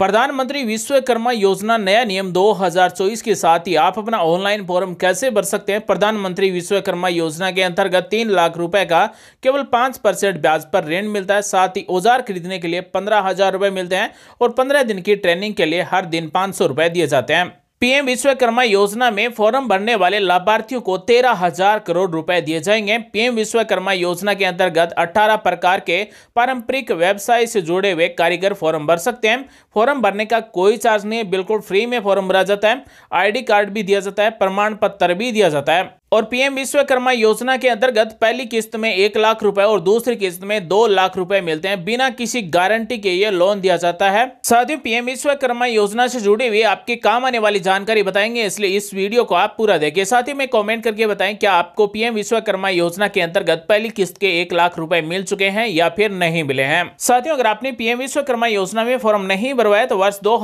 प्रधानमंत्री विश्वकर्मा योजना नया नियम 2024 के साथ ही आप अपना ऑनलाइन फॉर्म कैसे भर सकते हैं प्रधानमंत्री विश्वकर्मा योजना के अंतर्गत तीन लाख रुपए का केवल पाँच परसेंट ब्याज पर ऋण मिलता है साथ ही औजार खरीदने के लिए पंद्रह हजार रुपये मिलते हैं और पंद्रह दिन की ट्रेनिंग के लिए हर दिन पाँच सौ रुपए दिए जाते हैं पीएम विश्वकर्मा योजना में फॉर्म भरने वाले लाभार्थियों को तेरह हजार करोड़ रुपए दिए जाएंगे पीएम विश्वकर्मा योजना के अंतर्गत 18 प्रकार के पारंपरिक व्यवसाय से जुड़े हुए कारीगर फॉर्म भर सकते हैं फॉर्म भरने का कोई चार्ज नहीं है बिल्कुल फ्री में फॉर्म भरा जाता है आईडी कार्ड भी दिया जाता है प्रमाण पत्र भी दिया जाता है और पीएम विश्वकर्मा योजना के अंतर्गत पहली किस्त में एक लाख रुपए और दूसरी किस्त में दो लाख रुपए मिलते हैं बिना किसी गारंटी के ये लोन दिया जाता है साथ ही पीएम विश्वकर्मा योजना से जुड़ी हुई आपके काम आने वाली जानकारी बताएंगे इसलिए इस वीडियो को आप पूरा देखिए साथ ही में कॉमेंट करके बताए क्या आपको पीएम विश्वकर्मा योजना के अंतर्गत पहली किस्त के एक लाख रूपए मिल चुके हैं या फिर नहीं मिले हैं साथियों अगर आपने पीएम विश्वकर्मा योजना में फॉर्म नहीं भरवाया तो वर्ष दो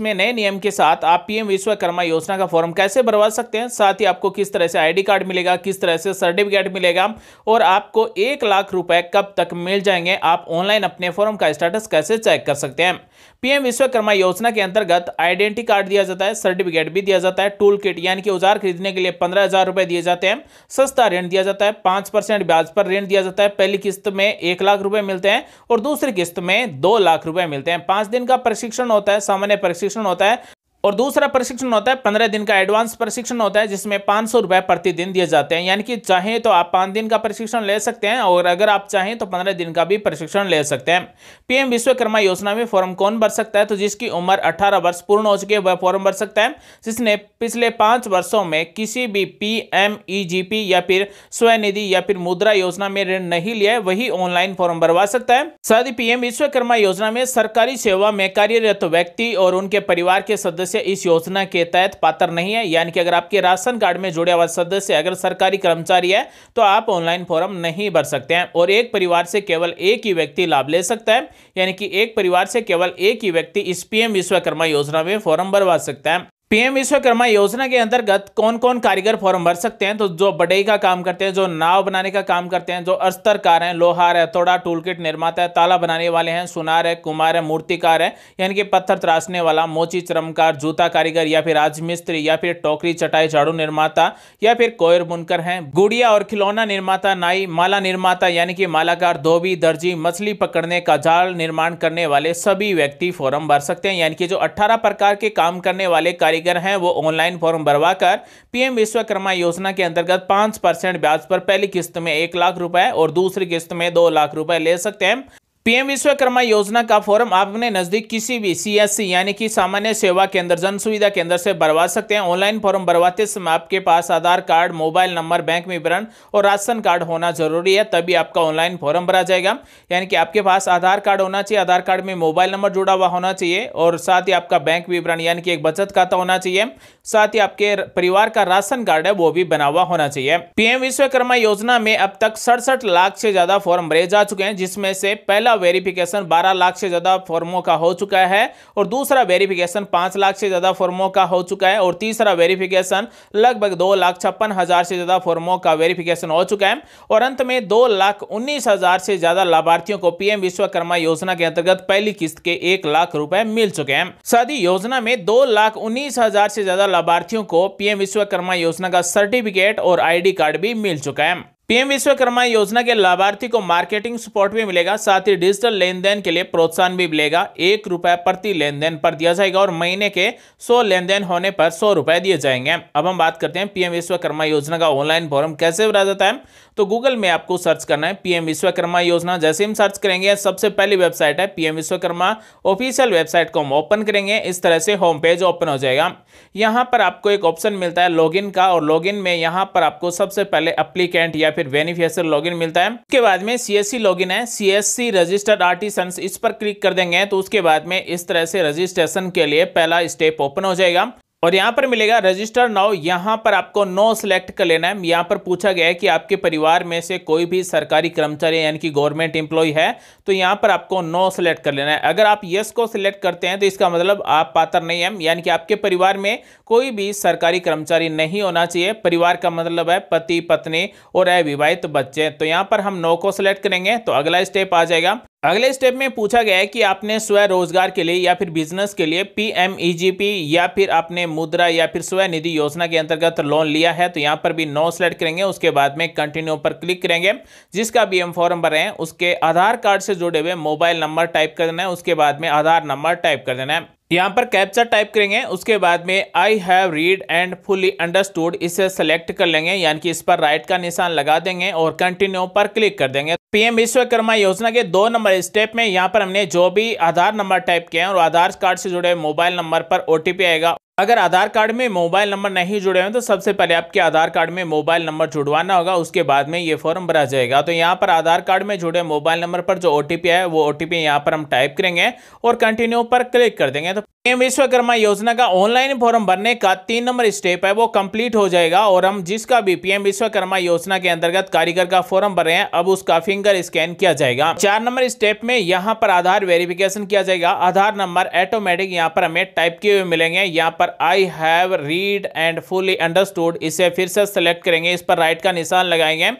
में नए नियम के साथ आप पीएम विश्वकर्मा योजना का फॉर्म कैसे भरवा सकते हैं साथ ही आपको किस तरह से आईडी कार्ड मिलेगा किस तरह से सर्टिफिकेट मिलेगा और आपको एक लाख रुपए कब तक मिल जाएंगे आप ऑनलाइन अपने फॉर्म का स्टेटस कैसे चेक कर सकते हैं पीएम विश्वकर्मा योजना के अंतर्गत आइडेंटिटी कार्ड दिया जाता है सर्टिफिकेट भी दिया जाता है टूल किट यानी कि औजार खरीदने के लिए पंद्रह हजार रुपए दिए जाते हैं सस्ता ऋण दिया जाता है पांच परसेंट ब्याज पर ऋण दिया जाता है पहली किस्त में एक लाख रुपए मिलते हैं और दूसरी किस्त में दो लाख रुपए मिलते हैं पांच दिन का प्रशिक्षण होता है सामान्य प्रशिक्षण होता है और दूसरा प्रशिक्षण होता है पंद्रह दिन का एडवांस प्रशिक्षण होता है जिसमें पाँच सौ रुपये प्रतिदिन दिए जाते हैं यानी कि चाहें तो आप पाँच दिन का प्रशिक्षण ले सकते हैं और अगर आप चाहें तो पंद्रह दिन का भी प्रशिक्षण ले सकते हैं पीएम विश्वकर्मा योजना में फॉर्म कौन भर सकता है तो जिसकी उम्र अठारह वर्ष पूर्ण हो चुकी है वह फॉर्म भर सकता है जिसने पिछले पाँच वर्षों में किसी भी पी या फिर स्वनिधि या फिर मुद्रा योजना में ऋण नहीं लिया वही ऑनलाइन फॉर्म भरवा सकता है साथ ही पीएम विश्वकर्मा योजना में सरकारी सेवा में कार्यरत व्यक्ति और उनके परिवार के सदस्य सदस्य इस योजना के तहत पात्र नहीं है यानी कि अगर आपके राशन कार्ड में जुड़े हुआ सदस्य अगर सरकारी कर्मचारी है तो आप ऑनलाइन फॉर्म नहीं भर सकते हैं और एक परिवार से केवल एक ही व्यक्ति लाभ ले सकता है यानी कि एक परिवार से केवल एक ही व्यक्ति इस पीएम विश्वकर्मा योजना में फॉर्म भरवा सकता है पीएम विश्वकर्मा योजना के अंतर्गत कौन कौन कारीगर फॉर्म भर सकते हैं तो जो बड़ई का काम करते हैं जो नाव बनाने का काम करते हैं जो अस्तरकार हैं लोहार है तोड़ा टूल किट निर्माता है ताला बनाने वाले हैं सुनार है कुमार है मूर्तिकार है यानी कि पत्थर त्रासने वाला मोची चरमकार जूता कारीगर या फिर राजमिस्त्री या फिर टोकरी चटाई झाड़ू निर्माता या फिर कोयर बुनकर हैं गुड़िया और खिलौना निर्माता नाई माला निर्माता यानी कि मालाकार धोबी दर्जी मछली पकड़ने का जाल निर्माण करने वाले सभी व्यक्ति फॉर्म भर सकते हैं यानी कि जो अट्ठारह प्रकार के काम करने वाले कारीगर हैं वो ऑनलाइन फॉर्म भरवा कर पीएम विश्वकर्मा योजना के अंतर्गत पाँच परसेंट ब्याज पर पहली किस्त में एक लाख रुपए और दूसरी किस्त में दो लाख रुपए ले सकते हैं पीएम विश्वकर्मा योजना का फॉर्म आप अपने नज़दीक किसी भी सीएससी यानी कि सामान्य सेवा केंद्र जन सुविधा केंद्र से भरवा सकते हैं ऑनलाइन फॉर्म भरवाते समय आपके पास Aadhaar card mobile number bank विवरण और राशन कार्ड होना जरूरी है तभी आपका ऑनलाइन फॉर्म भरा जाएगा यानी कि आपके पास आधार कार्ड होना चाहिए आधार कार्ड में मोबाइल नंबर जुड़ा हुआ होना चाहिए और साथ ही आपका बैंक विवरण यानी कि एक बचत खाता होना चाहिए साथ ही आपके परिवार का राशन कार्ड है वो भी बना हुआ होना चाहिए पीएम विश्वकर्मा योजना में अब तक सड़सठ लाख से ज़्यादा फॉर्म भरे जा चुके हैं जिसमें से पहला पहला वेरिफिकेशन 12 लाख से ज़्यादा फॉर्मों का हो चुका है और दूसरा वेरिफिकेशन 5 लाख से ज़्यादा फॉर्मों का हो चुका है और तीसरा वेरिफिकेशन लगभग दो लाख छप्पन हज़ार से ज़्यादा फॉर्मों का वेरिफिकेशन हो चुका है और अंत में दो लाख उन्नीस हज़ार से ज़्यादा लाभार्थियों को पीएम विश्वकर्मा योजना के अंतर्गत पहली किस्त के एक लाख रुपए मिल चुके हैं साथ योजना में दो लाख उन्नीस हज़ार से ज़्यादा लाभार्थियों को पीएम विश्वकर्मा योजना का सर्टिफिकेट और आई कार्ड भी मिल चुका है पीएम विश्वकर्मा योजना के लाभार्थी को मार्केटिंग सपोर्ट भी मिलेगा साथ ही डिजिटल लेन देन के लिए प्रोत्साहन भी मिलेगा एक रुपये प्रति लेन देन पर दिया जाएगा और महीने के सौ लेन देन होने पर सौ रुपये दिए जाएंगे अब हम बात करते हैं पीएम विश्वकर्मा योजना का ऑनलाइन फॉर्म कैसे भरा जाता है तो गूगल में आपको सर्च करना है पीएम विश्वकर्मा योजना जैसे हम सर्च करेंगे सबसे पहली वेबसाइट है पीएम विश्वकर्मा ऑफिशियल वेबसाइट को हम ओपन करेंगे इस तरह से होम पेज ओपन हो जाएगा यहाँ पर आपको एक ऑप्शन मिलता है लॉगिन का और लॉगिन में यहाँ पर आपको सबसे पहले अप्लीकेंट या फिर बेनिफिशियर लॉगिन मिलता है उसके बाद में सीएससी लॉगिन है सीएससी रजिस्टर्ड आर्टिसन इस पर क्लिक कर देंगे तो उसके बाद में इस तरह से रजिस्ट्रेशन के लिए पहला स्टेप ओपन हो जाएगा और यहाँ पर मिलेगा रजिस्टर नाउ यहाँ पर आपको नो सेलेक्ट कर लेना है यहाँ पर पूछा गया है कि आपके परिवार में से कोई भी सरकारी कर्मचारी यानी कि गवर्नमेंट एम्प्लॉय है तो यहाँ पर आपको नो सेलेक्ट कर लेना है अगर आप यस को सिलेक्ट करते हैं तो इसका मतलब आप पात्र नहीं है यानी कि आपके परिवार में कोई भी सरकारी कर्मचारी नहीं होना चाहिए परिवार का मतलब है पति पत्नी और अविवाहित बच्चे तो यहाँ पर हम नो को सिलेक्ट करेंगे तो अगला स्टेप आ जाएगा अगले स्टेप में पूछा गया है कि आपने स्वरोजगार के लिए या फिर बिजनेस के लिए पीएमईजीपी e या फिर आपने मुद्रा या फिर निधि योजना के अंतर्गत लोन लिया है तो यहाँ पर भी नो सेलेक्ट करेंगे उसके बाद में कंटिन्यू पर क्लिक करेंगे जिसका भी एम फॉर्म भर रहे हैं उसके आधार कार्ड से जुड़े हुए मोबाइल नंबर टाइप कर देना है उसके बाद में आधार नंबर टाइप कर देना है यहाँ पर कैप्चा टाइप करेंगे उसके बाद में I have read and fully understood इसे सेलेक्ट कर लेंगे यानी कि इस पर राइट का निशान लगा देंगे और कंटिन्यू पर क्लिक कर देंगे पीएम विश्वकर्मा योजना के दो नंबर स्टेप में यहाँ पर हमने जो भी आधार नंबर टाइप किया है और आधार कार्ड से जुड़े मोबाइल नंबर पर ओ आएगा अगर आधार कार्ड में मोबाइल नंबर नहीं जुड़े हैं तो सबसे पहले आपके आधार कार्ड में मोबाइल नंबर जुड़वाना होगा उसके बाद में ये फॉर्म भरा जाएगा तो यहाँ पर आधार कार्ड में जुड़े मोबाइल नंबर पर जो ओ है वो ओ टी यहाँ पर हम टाइप करेंगे और कंटिन्यू पर क्लिक कर देंगे तो पीएम विश्वकर्मा योजना का ऑनलाइन फॉर्म भरने का तीन नंबर स्टेप है वो कंप्लीट हो जाएगा और हम जिसका भी पीएम विश्वकर्मा योजना के अंतर्गत कारीगर का फॉर्म भर रहे हैं अब उसका फिंगर स्कैन किया जाएगा चार नंबर स्टेप में यहाँ पर आधार वेरिफिकेशन किया जाएगा आधार नंबर ऑटोमेटिक यहाँ पर हमें टाइप किए हुए मिलेंगे यहाँ पर I have read and fully understood इसे फिर से सिलेक्ट करेंगे इस पर राइट का निशान लगाएंगे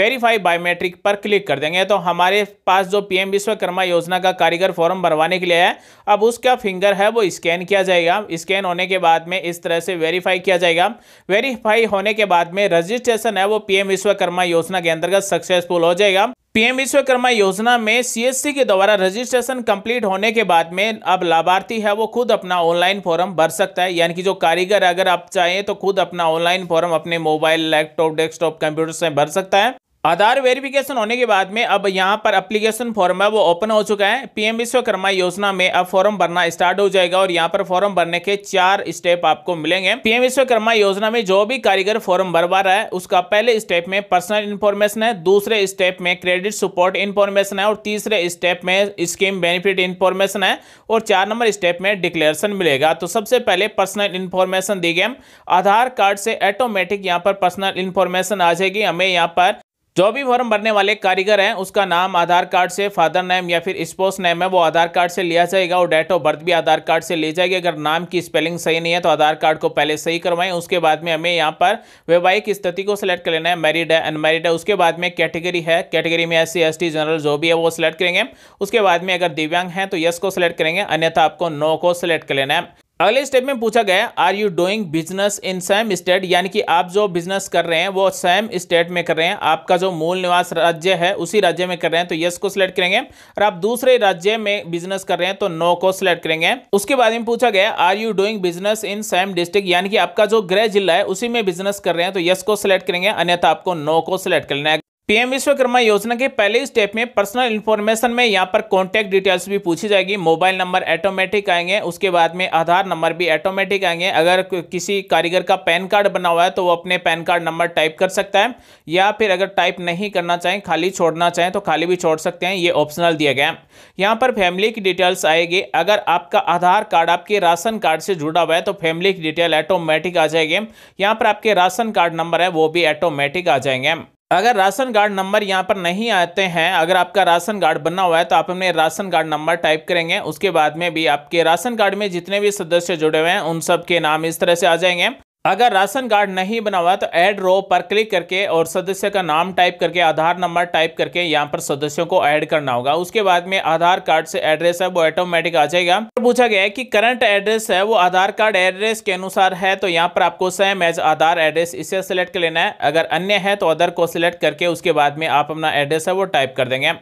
वेरीफाई बायोमेट्रिक पर क्लिक कर देंगे तो हमारे पास जो पीएम विश्वकर्मा योजना का कारीगर फॉर्म भरवाने के लिए है अब उसका फिंगर है वो स्कैन किया जाएगा स्कैन होने के बाद में इस तरह से वेरीफाई किया जाएगा वेरीफाई होने के बाद में रजिस्ट्रेशन है वो पीएम विश्वकर्मा योजना के अंतर्गत सक्सेसफुल हो जाएगा पीएम विश्वकर्मा योजना में सीएससी के द्वारा रजिस्ट्रेशन कंप्लीट होने के बाद में अब लाभार्थी है वो खुद अपना ऑनलाइन फॉर्म भर सकता है यानी कि जो कारीगर अगर आप चाहें तो खुद अपना ऑनलाइन फॉर्म अपने मोबाइल लैपटॉप डेस्कटॉप कंप्यूटर से भर सकता है आधार वेरिफिकेशन होने के बाद में अब यहाँ पर अप्लीकेशन फॉर्म है वो ओपन हो चुका है पीएम विश्वकर्मा योजना में अब फॉर्म भरना स्टार्ट हो जाएगा और यहाँ पर फॉर्म भरने के चार स्टेप आपको मिलेंगे पीएम विश्वकर्मा योजना में जो भी कारीगर फॉर्म भरवा रहा है उसका पहले स्टेप में पर्सनल इन्फॉर्मेशन है दूसरे स्टेप में क्रेडिट सपोर्ट इन्फॉर्मेशन है और तीसरे स्टेप में स्कीम बेनिफिट इन्फॉर्मेशन है और चार नंबर स्टेप में डिक्लेरेशन मिलेगा तो सबसे पहले पर्सनल इन्फॉर्मेशन दी गई आधार कार्ड से ऑटोमेटिक यहाँ पर पर्सनल इन्फॉर्मेशन आ जाएगी हमें यहाँ पर जो भी फॉर्म भरने वाले कारीगर हैं उसका नाम आधार कार्ड से फादर नेम या फिर स्पोस नेम है वो आधार कार्ड से लिया जाएगा और डेट ऑफ बर्थ भी आधार कार्ड से ली जाएगी अगर नाम की स्पेलिंग सही नहीं है तो आधार कार्ड को पहले सही करवाएं उसके बाद में हमें यहाँ पर वैवाहिक स्थिति को सिलेक्ट कर लेना है मैरिड है अनमेरिड है उसके बाद में कैटेगरी है कैटेगरी में एस सी जनरल जो भी है वो सिलेक्ट करेंगे उसके बाद में अगर दिव्यांग है तो यस को सिलेक्ट करेंगे अन्यथा आपको नो को सिलेक्ट कर लेना है अगले स्टेप में पूछा गया are you doing business in same state यानी कि आप जो बिजनेस कर रहे हैं वो सेम स्टेट में कर रहे हैं आपका जो मूल निवास राज्य है उसी राज्य में कर रहे हैं तो यस को सिलेक्ट करेंगे और आप दूसरे राज्य में बिजनेस कर रहे हैं तो नो को सिलेक्ट करेंगे उसके बाद में पूछा गया are you doing business in same district यानी कि आपका जो गृह जिला है उसी में बिजनेस कर रहे हैं तो यस को सिलेक्ट करेंगे अन्यथा आपको नो को सिलेक्ट करना है पीएम विश्वकर्मा योजना के पहले स्टेप में पर्सनल इन्फॉर्मेशन में यहाँ पर कॉन्टैक्ट डिटेल्स भी पूछी जाएगी मोबाइल नंबर ऑटोमेटिक आएंगे उसके बाद में आधार नंबर भी ऑटोमेटिक आएंगे अगर किसी कारीगर का पैन कार्ड बना हुआ है तो वो अपने पैन कार्ड नंबर टाइप कर सकता है या फिर अगर टाइप नहीं करना चाहें खाली छोड़ना चाहें तो खाली भी छोड़ सकते हैं ये ऑप्शनल दिया गया है यहाँ पर फैमिली की डिटेल्स आएगी अगर आपका आधार कार्ड आपके राशन कार्ड से जुड़ा हुआ है तो फैमिली की डिटेल ऑटोमेटिक आ जाएगी यहाँ पर आपके राशन कार्ड नंबर है वो भी ऑटोमेटिक आ जाएंगे अगर राशन कार्ड नंबर यहाँ पर नहीं आते हैं अगर आपका राशन कार्ड बना हुआ है तो आप अपने राशन कार्ड नंबर टाइप करेंगे उसके बाद में भी आपके राशन कार्ड में जितने भी सदस्य जुड़े हुए हैं उन सब के नाम इस तरह से आ जाएंगे अगर राशन कार्ड नहीं बना हुआ तो ऐड रो पर क्लिक करके और सदस्य का नाम टाइप करके आधार नंबर टाइप करके यहाँ पर सदस्यों को ऐड करना होगा उसके बाद में आधार कार्ड से एड्रेस है वो ऑटोमेटिक आ जाएगा और पूछा गया है कि करंट एड्रेस है वो आधार कार्ड एड्रेस के अनुसार है तो यहाँ पर आपको सेम एज आधार एड्रेस इसे सिलेक्ट कर लेना है अगर अन्य है तो अदर को सिलेक्ट करके उसके बाद में आप अपना एड्रेस है वो टाइप कर देंगे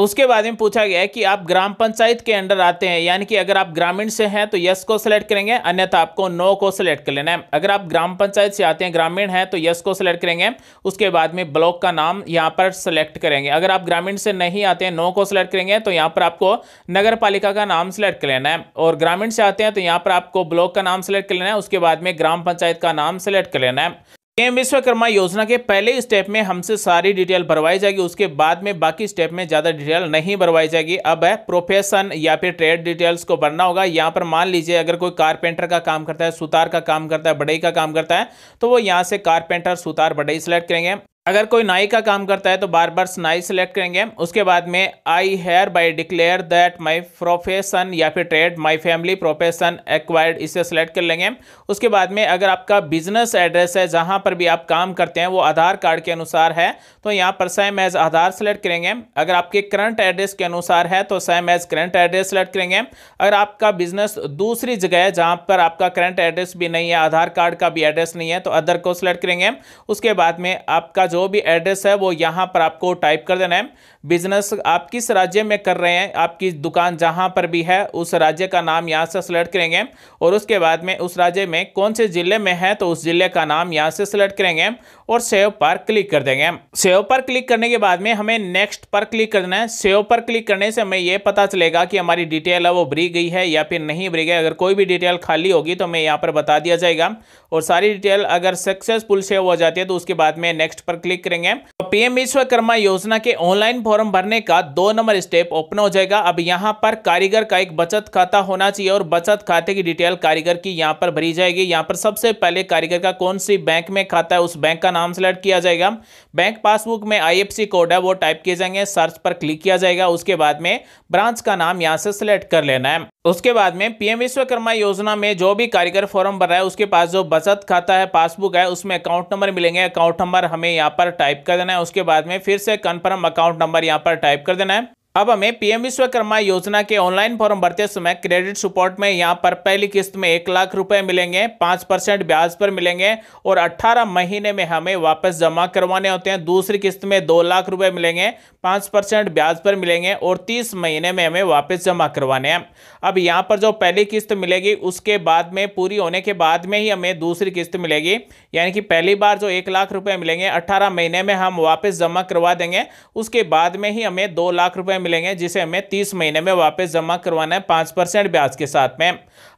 उसके बाद में पूछा गया है कि आप ग्राम पंचायत के अंडर आते हैं यानी कि अगर आप ग्रामीण से हैं तो यस को सिलेक्ट करेंगे अन्यथा आपको नो को सिलेक्ट कर लेना है अगर आप ग्राम पंचायत से आते हैं ग्रामीण हैं तो यस को सिलेक्ट करेंगे उसके बाद में ब्लॉक का नाम यहाँ पर सिलेक्ट करेंगे अगर आप ग्रामीण से नहीं आते हैं नो को सिलेक्ट करेंगे तो यहाँ पर आपको नगर पालिका का नाम सिलेक्ट कर लेना है और ग्रामीण से आते हैं तो यहाँ पर आपको ब्लॉक का नाम सिलेक्ट कर लेना है उसके बाद में ग्राम पंचायत का नाम सिलेक्ट कर लेना है एम विश्वकर्मा योजना के पहले स्टेप में हमसे सारी डिटेल भरवाई जाएगी उसके बाद में बाकी स्टेप में ज़्यादा डिटेल नहीं भरवाई जाएगी अब है प्रोफेशन या फिर ट्रेड डिटेल्स को भरना होगा यहाँ पर मान लीजिए अगर कोई कारपेंटर का काम करता है सुतार का काम करता है बडई का काम करता है तो वो यहाँ से कारपेंटर सुतार बडई सेलेक्ट करेंगे अगर कोई नाई का काम करता है तो बार बार नाई सेलेक्ट करेंगे उसके बाद में I hereby declare that my profession या फिर trade my family profession acquired इसे सेलेक्ट कर लेंगे उसके बाद में अगर आपका बिजनेस एड्रेस है जहां पर भी आप काम करते हैं वो आधार कार्ड के अनुसार है तो यहाँ पर सेम एज आधार सेलेक्ट करेंगे अगर आपके करंट एड्रेस के अनुसार है तो same as current address select करेंगे अगर आपका बिजनेस दूसरी जगह है जहाँ पर आपका करंट एड्रेस भी नहीं है आधार कार्ड का भी एड्रेस नहीं है तो अदर को सेलेक्ट करेंगे उसके बाद में आपका जो भी एड्रेस है वो यहाँ पर आपको टाइप कर देना है बिजनेस आप किस राज्य में कर रहे हैं आपकी दुकान जहां पर भी है उस राज्य का नाम यहाँ से सिलेक्ट करेंगे और उसके बाद में उस राज्य में कौन से ज़िले में है तो उस ज़िले का नाम यहाँ से सिलेक्ट करेंगे और सेव पर क्लिक कर देंगे सेव पर क्लिक करने के बाद में हमें नेक्स्ट पर क्लिक करना है सेव पर क्लिक करने से हमें ये पता चलेगा कि हमारी डिटेल है वो भरी गई है या फिर नहीं भरी गई अगर कोई भी डिटेल खाली होगी तो हमें यहाँ पर बता दिया जाएगा और सारी डिटेल अगर सक्सेसफुल सेव हो जाती है तो उसके बाद में नेक्स्ट पर क्लिक करेंगे पीएम विश्वकर्मा योजना के ऑनलाइन फॉर्म भरने का दो नंबर स्टेप ओपन हो जाएगा अब यहाँ पर कारीगर का एक बचत खाता होना चाहिए और बचत खाते की डिटेल कारीगर की यहाँ पर भरी जाएगी यहाँ पर सबसे पहले कारीगर का कौन सी बैंक में खाता है उस बैंक का नाम सेलेक्ट किया जाएगा बैंक पासबुक में आई कोड है वो टाइप किए जाएंगे सर्च पर क्लिक किया जाएगा उसके बाद में ब्रांच का नाम यहाँ से सिलेक्ट कर लेना है उसके बाद में पीएम विश्वकर्मा योजना में जो भी कारीगर फॉर्म भर रहा है उसके पास जो बचत खाता है पासबुक है उसमें अकाउंट नंबर मिलेंगे अकाउंट नंबर हमें यहाँ पर टाइप कर देना है उसके बाद में फिर से कन्फर्म अकाउंट नंबर नंबर यहाँ पर टाइप कर देना है अब हमें पीएम विश्वकर्मा योजना के ऑनलाइन फॉर्म भरते समय क्रेडिट सपोर्ट में यहाँ पर पहली किस्त में एक लाख रुपए मिलेंगे पाँच परसेंट ब्याज पर मिलेंगे और 18 महीने में हमें वापस जमा करवाने होते हैं दूसरी किस्त में दो लाख रुपए मिलेंगे पाँच परसेंट ब्याज पर मिलेंगे और 30 महीने में हमें वापस जमा करवाने हैं अब यहाँ पर जो पहली किस्त मिलेगी उसके बाद में पूरी होने के बाद में ही हमें दूसरी किस्त मिलेगी यानी कि पहली बार जो एक लाख रुपये मिलेंगे अट्ठारह महीने में हम वापस जमा करवा देंगे उसके बाद में ही हमें दो लाख रुपये मिलेंगे जिसे हमें तीस महीने में वापस जमा करवाना है पाँच परसेंट ब्याज के साथ में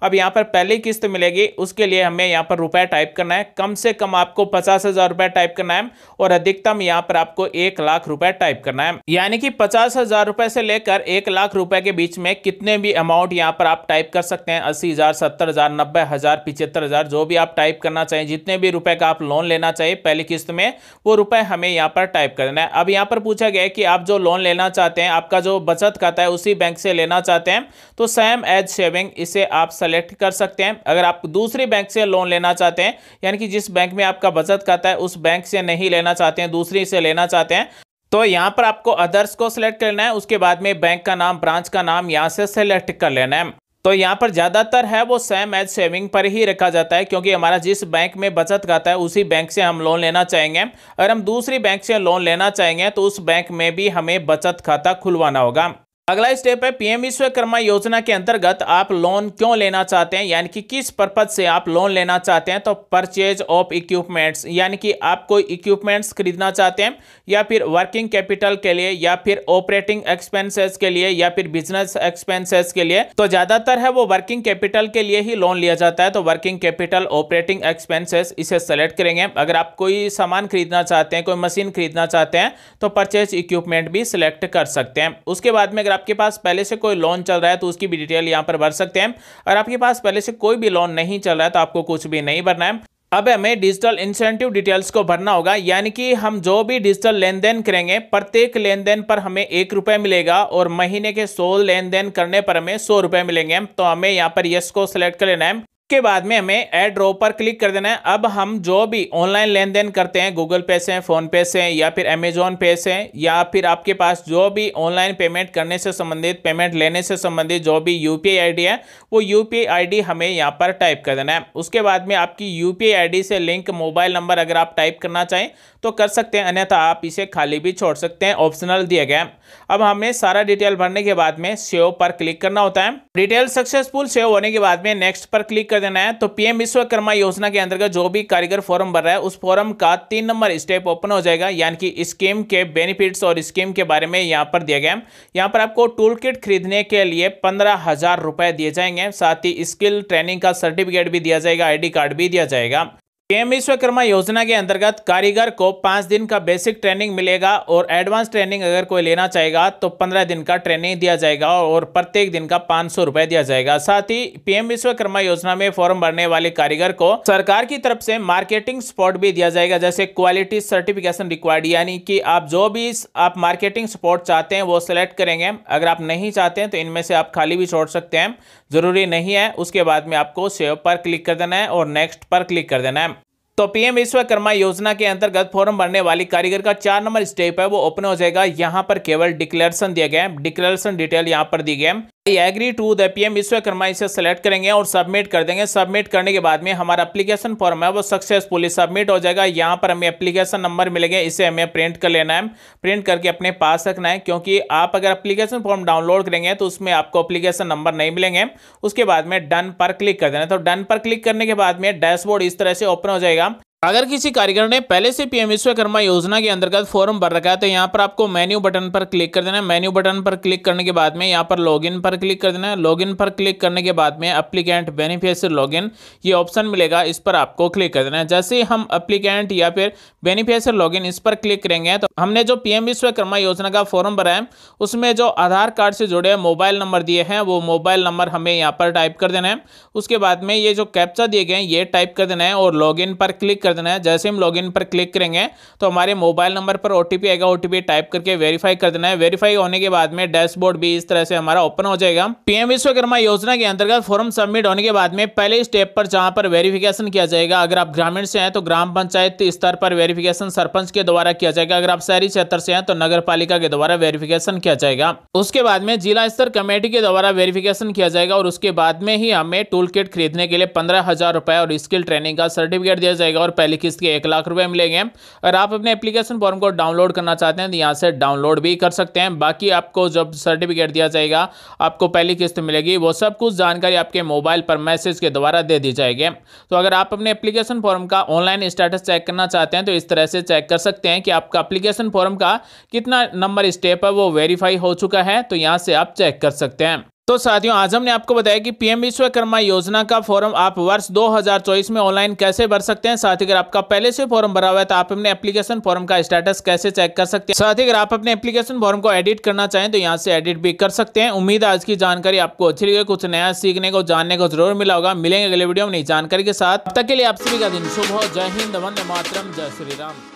अब यहाँ पर पहली किस्त मिलेगी उसके लिए हमें यहाँ पर रुपये टाइप करना है कम से कम आपको पचास हज़ार रुपये टाइप करना है और अधिकतम यहाँ पर आपको एक लाख रुपये टाइप करना है यानी कि पचास हज़ार रुपये से लेकर एक लाख रुपए के बीच में कितने भी अमाउंट यहाँ पर आप टाइप कर सकते हैं अस्सी हज़ार सत्तर हज़ार नब्बे हज़ार पिछहत्तर हज़ार जो भी आप टाइप करना चाहें जितने भी रुपए का आप लोन लेना चाहिए पहली किस्त में वो रुपए हमें यहाँ पर टाइप करना है अब यहाँ पर पूछा गया कि आप जो लोन लेना चाहते हैं आप आपका जो बचत खाता है उसी बैंक से लेना चाहते हैं तो सेम एज सेविंग इसे आप सेलेक्ट कर सकते हैं अगर आप दूसरी बैंक से लोन लेना चाहते हैं यानी कि जिस बैंक में आपका बचत खाता है उस बैंक से नहीं लेना चाहते हैं दूसरी से लेना चाहते हैं तो यहाँ पर आपको अदर्स को सिलेक्ट करना है उसके बाद में बैंक का नाम ब्रांच का नाम यहाँ से सिलेक्ट कर लेना है तो यहाँ पर ज़्यादातर है वो सेम एज सेविंग पर ही रखा जाता है क्योंकि हमारा जिस बैंक में बचत खाता है उसी बैंक से हम लोन लेना चाहेंगे अगर हम दूसरी बैंक से लोन लेना चाहेंगे तो उस बैंक में भी हमें बचत खाता खुलवाना होगा अगला स्टेप है पीएम विश्वकर्मा योजना के अंतर्गत आप लोन क्यों लेना चाहते हैं यानी कि किस पर्पज से आप लोन लेना चाहते हैं तो परचेज ऑफ इक्विपमेंट्स यानी कि आप कोई इक्विपमेंट्स खरीदना चाहते हैं या फिर वर्किंग कैपिटल के लिए या फिर ऑपरेटिंग एक्सपेंसेस के लिए या फिर बिजनेस एक्सपेंसेस के लिए तो ज्यादातर है वो वर्किंग कैपिटल के लिए ही लोन लिया जाता है तो वर्किंग कैपिटल ऑपरेटिंग एक्सपेंसेस इसे सेलेक्ट करेंगे अगर आप कोई सामान खरीदना चाहते हैं कोई मशीन खरीदना चाहते हैं तो परचेज इक्विपमेंट भी सिलेक्ट कर सकते हैं उसके बाद में अगर आप आपके पास पहले से कोई लोन चल रहा है तो उसकी भी डिटेल यहाँ पर भर सकते हैं और आपके पास पहले से कोई भी लोन नहीं चल रहा है तो आपको कुछ भी नहीं भरना है अब हमें डिजिटल इंसेंटिव डिटेल्स को भरना होगा यानी कि हम जो भी डिजिटल लेन देन करेंगे प्रत्येक लेन देन पर हमें एक रुपये मिलेगा और महीने के सोल लेन देन करने पर हमें सौ रुपये मिलेंगे तो हमें यहाँ पर यस को सिलेक्ट कर लेना है उसके बाद में हमें एड रो पर क्लिक कर देना है अब हम जो भी ऑनलाइन लेन देन करते हैं गूगल पे से फ़ोनपे से या फिर अमेजोन पे से या फिर आपके पास जो भी ऑनलाइन पेमेंट करने से संबंधित पेमेंट लेने से संबंधित जो भी यू पी है वो यू पी हमें यहाँ पर टाइप कर देना है उसके बाद में आपकी यू पी से लिंक मोबाइल नंबर अगर आप टाइप करना चाहें तो कर सकते हैं अन्यथा आप इसे खाली भी छोड़ सकते हैं ऑप्शनल दिया गया अब हमें सारा डिटेल भरने के बाद में सेव पर क्लिक करना होता है डिटेल सक्सेसफुल सेव होने के बाद में नेक्स्ट पर क्लिक कर देना है तो पीएम विश्वकर्मा योजना के अंतर्गत जो भी कारीगर फॉर्म भर रहा है उस फॉर्म का तीन नंबर स्टेप ओपन हो जाएगा यानी कि स्कीम के बेनिफिट्स और स्कीम के बारे में यहाँ पर दिया गया है यहाँ पर आपको टूल किट खरीदने के लिए पंद्रह हज़ार रुपये दिए जाएंगे साथ ही स्किल ट्रेनिंग का सर्टिफिकेट भी दिया जाएगा आई कार्ड भी दिया जाएगा पीएम विश्वकर्मा योजना के अंतर्गत कारीगर को पाँच दिन का बेसिक ट्रेनिंग मिलेगा और एडवांस ट्रेनिंग अगर कोई लेना चाहेगा तो पंद्रह दिन का ट्रेनिंग दिया जाएगा और प्रत्येक दिन का पाँच सौ रुपये दिया जाएगा साथ ही पीएम विश्वकर्मा योजना में फॉर्म भरने वाले कारीगर को सरकार की तरफ से मार्केटिंग सपोर्ट भी दिया जाएगा जैसे क्वालिटी सर्टिफिकेशन रिक्वायर्ड यानी कि आप जो भी आप मार्केटिंग सपोर्ट चाहते हैं वो सिलेक्ट करेंगे अगर आप नहीं चाहते हैं तो इनमें से आप खाली भी छोड़ सकते हैं ज़रूरी नहीं है उसके बाद में आपको सेव पर क्लिक कर देना है और नेक्स्ट पर क्लिक कर देना है तो पीएम विश्वकर्मा योजना के अंतर्गत फॉर्म भरने वाली कारीगर का चार नंबर स्टेप है वो ओपन हो जाएगा यहाँ पर केवल डिक्लेरेशन दिया गया है डिक्लेरेशन डिटेल यहाँ पर दी गई है I agree to the PM Vishwakarma इसे सेलेक्ट करेंगे और सबमिट कर देंगे सबमिट करने के बाद में हमारा एप्लीकेशन फॉर्म है वो सक्सेसफुली सबमिट हो जाएगा यहाँ पर हमें एप्लीकेशन नंबर मिलेगा इसे हमें प्रिंट कर लेना है प्रिंट करके अपने पास रखना है क्योंकि आप अगर एप्लीकेशन फॉर्म डाउनलोड करेंगे तो उसमें आपको अप्लीकेशन नंबर नहीं मिलेंगे उसके बाद में डन पर क्लिक कर देना तो डन पर क्लिक करने के बाद में डैशबोर्ड इस तरह से ओपन हो जाएगा अगर किसी कारीगर ने पहले से पीएम विश्वकर्मा योजना के अंतर्गत फॉर्म भर रखा है तो यहाँ पर आपको मेन्यू बटन पर क्लिक कर देना है मेन्यू बटन पर क्लिक करने के बाद में यहाँ पर लॉगिन पर क्लिक कर देना है लॉगिन पर क्लिक करने के बाद में अप्लीकेंट बेनिफिशियर लॉगिन ये ऑप्शन मिलेगा इस पर आपको क्लिक कर देना है जैसे हम अप्लीकेंट या फिर बेनिफिशियर लॉग इस पर क्लिक करेंगे तो हमने जो पीएम विश्वकर्मा योजना का फॉर्म भरा है उसमें जो आधार कार्ड से जुड़े मोबाइल नंबर दिए हैं वो मोबाइल नंबर हमें यहाँ पर टाइप कर देना है उसके बाद में ये जो कैप्चा दिए गए ये टाइप कर देना है और लॉग पर क्लिक कर तो कर देना है जैसे हम लॉगिन पर क्लिक करेंगे तो हमारे मोबाइल नंबर पर ओ आएगा ओ टाइप करके वेरीफाई कर देना है वेरीफाई होने के बाद में डैशबोर्ड भी इस तरह से हमारा ओपन हो जाएगा पीएम विश्वकर्मा योजना के अंतर्गत फॉर्म सबमिट होने के बाद में पहले स्टेप पर जहां पर वेरिफिकेशन किया जाएगा अगर आप ग्रामीण से हैं तो ग्राम पंचायत स्तर पर वेरिफिकेशन सरपंच के द्वारा किया जाएगा अगर आप शहरी क्षेत्र से हैं तो नगर पालिका के द्वारा वेरिफिकेशन किया जाएगा उसके बाद में जिला स्तर कमेटी के द्वारा वेरिफिकेशन किया जाएगा और उसके बाद में ही हमें टूल खरीदने के लिए पंद्रह और स्किल ट्रेनिंग का सर्टिफिकेट दिया जाएगा और पहली किस्त के एक लाख रुपए मिलेंगे अगर आप अपने एप्लीकेशन फॉर्म को डाउनलोड करना चाहते हैं तो यहाँ से डाउनलोड भी कर सकते हैं बाकी आपको जब सर्टिफिकेट दिया जाएगा आपको पहली किस्त मिलेगी वो सब कुछ जानकारी आपके मोबाइल पर मैसेज के द्वारा दे दी जाएगी तो अगर आप अपने एप्लीकेशन फॉर्म का ऑनलाइन स्टेटस चेक करना चाहते हैं तो इस तरह से चेक कर सकते हैं कि आपका एप्लीकेशन फॉर्म का कितना नंबर स्टेप है वो वेरीफाई हो चुका है तो यहाँ से आप चेक कर सकते हैं तो साथियों आज हमने आपको बताया कि पीएम विश्वकर्मा योजना का फॉर्म आप वर्ष 2024 में ऑनलाइन कैसे भर सकते हैं साथ ही अगर आपका पहले से फॉर्म भरा हुआ है तो आप अपने एप्लीकेशन फॉर्म का स्टेटस कैसे चेक कर सकते हैं साथ ही अगर आप अपने एप्लीकेशन फॉर्म को एडिट करना चाहें तो यहाँ से एडिट भी कर सकते हैं उम्मीद आज की जानकारी आपको अच्छी लगी कुछ नया सीखने को जानने को जरूर मिला होगा मिलेंगे अगले वीडियो में नई जानकारी के साथ तक के लिए आप सभी का दिन शुभ हो जय हिंद वंद मातरम जय श्री राम